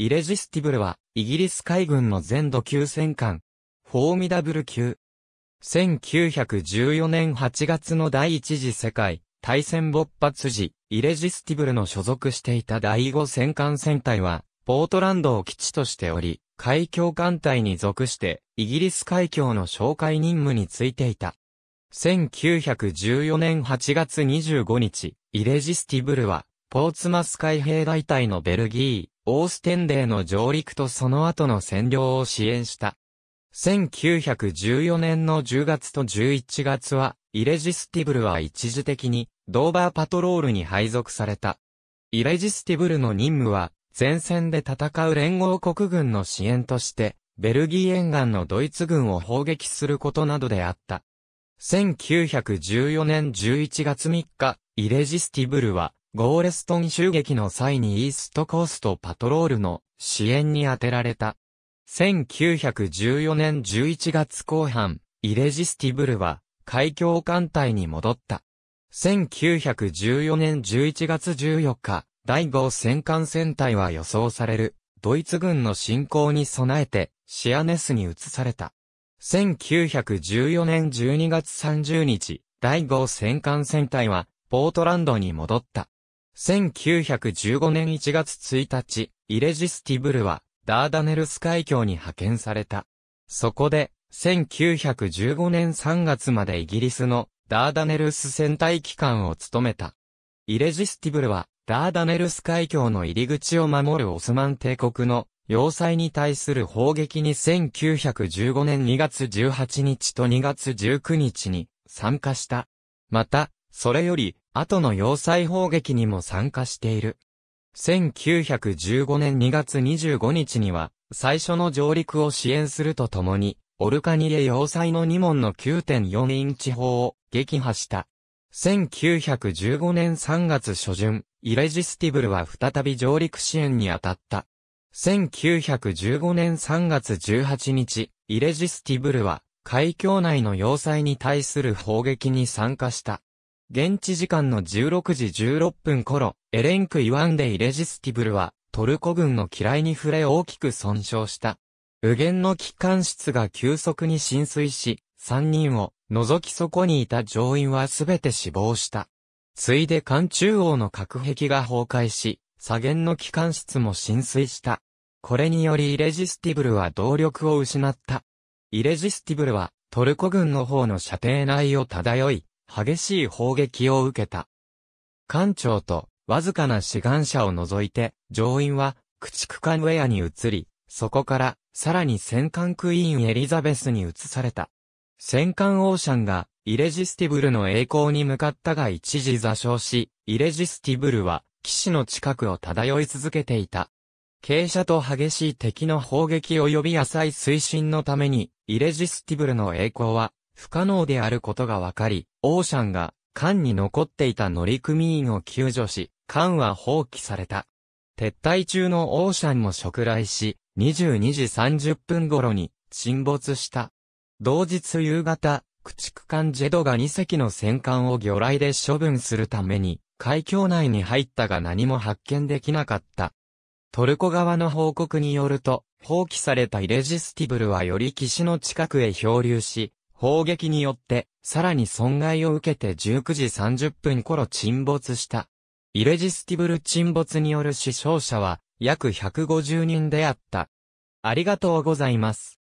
イレジスティブルは、イギリス海軍の全土級戦艦、フォーミダブル級。1914年8月の第一次世界大戦勃発時、イレジスティブルの所属していた第五戦艦戦隊は、ポートランドを基地としており、海峡艦隊に属して、イギリス海峡の紹介任務についていた。1914年8月25日、イレジスティブルは、ポーツマス海兵大隊のベルギー、オーステンデーの上陸とその後の占領を支援した。1914年の10月と11月は、イレジスティブルは一時的に、ドーバーパトロールに配属された。イレジスティブルの任務は、前線で戦う連合国軍の支援として、ベルギー沿岸のドイツ軍を砲撃することなどであった。1914年11月3日、イレジスティブルは、ゴーレストン襲撃の際にイーストコーストパトロールの支援に充てられた。1914年11月後半、イレジスティブルは海峡艦隊に戻った。1914年11月14日、第5戦艦戦隊は予想される、ドイツ軍の侵攻に備えて、シアネスに移された。1914年12月30日、第5戦艦戦隊は、ポートランドに戻った。1915年1月1日、イレジスティブルは、ダーダネルス海峡に派遣された。そこで、1915年3月までイギリスのダーダネルス戦隊機関を務めた。イレジスティブルは、ダーダネルス海峡の入り口を守るオスマン帝国の要塞に対する砲撃に1915年2月18日と2月19日に参加した。また、それより後の要塞砲撃にも参加している。1915年2月25日には、最初の上陸を支援するとともに、オルカニエ要塞の2門の9.4インチ砲を撃破した。1915年3月初旬、イレジスティブルは再び上陸支援に当たった。1915年3月18日、イレジスティブルは、海峡内の要塞に対する砲撃に参加した。現地時間の16時16分頃、エレンク・イワンデイ・レジスティブルは、トルコ軍の嫌いに触れ大きく損傷した。右舷の機関室が急速に浸水し、3人を除きそこにいた乗員はすべて死亡した。ついで艦中央の隔壁が崩壊し、左舷の機関室も浸水した。これによりイレジスティブルは動力を失った。イレジスティブルはトルコ軍の方の射程内を漂い、激しい砲撃を受けた。艦長とわずかな志願者を除いて、乗員は駆逐艦ウェアに移り、そこからさらに戦艦クイーンエリザベスに移された。戦艦オーシャンがイレジスティブルの栄光に向かったが一時座礁し、イレジスティブルは騎士の近くを漂い続けていた。傾斜と激しい敵の砲撃及び浅い水深のために、イレジスティブルの栄光は不可能であることが分かり、オーシャンが、艦に残っていた乗組員を救助し、艦は放棄された。撤退中のオーシャンも食来し、22時30分頃に沈没した。同日夕方、駆逐艦ジェドが2隻の戦艦を魚雷で処分するために、海峡内に入ったが何も発見できなかった。トルコ側の報告によると、放棄されたイレジスティブルはより岸の近くへ漂流し、砲撃によって、さらに損害を受けて19時30分頃沈没した。イレジスティブル沈没による死傷者は約150人であった。ありがとうございます。